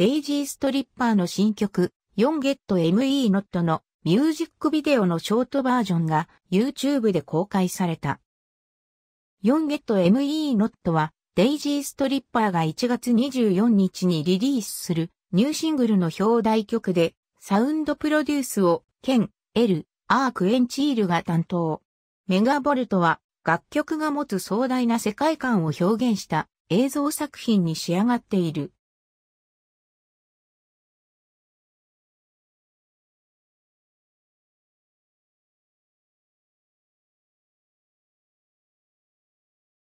デイジー・ストリッパーの新曲、4ゲット ME Not のミュージックビデオのショートバージョンが YouTube で公開された。4ゲット ME Not はデイジー・ストリッパーが1月24日にリリースするニューシングルの表題曲でサウンドプロデュースをケン、エル、アーク・エンチールが担当。メガボルトは楽曲が持つ壮大な世界観を表現した映像作品に仕上がっている。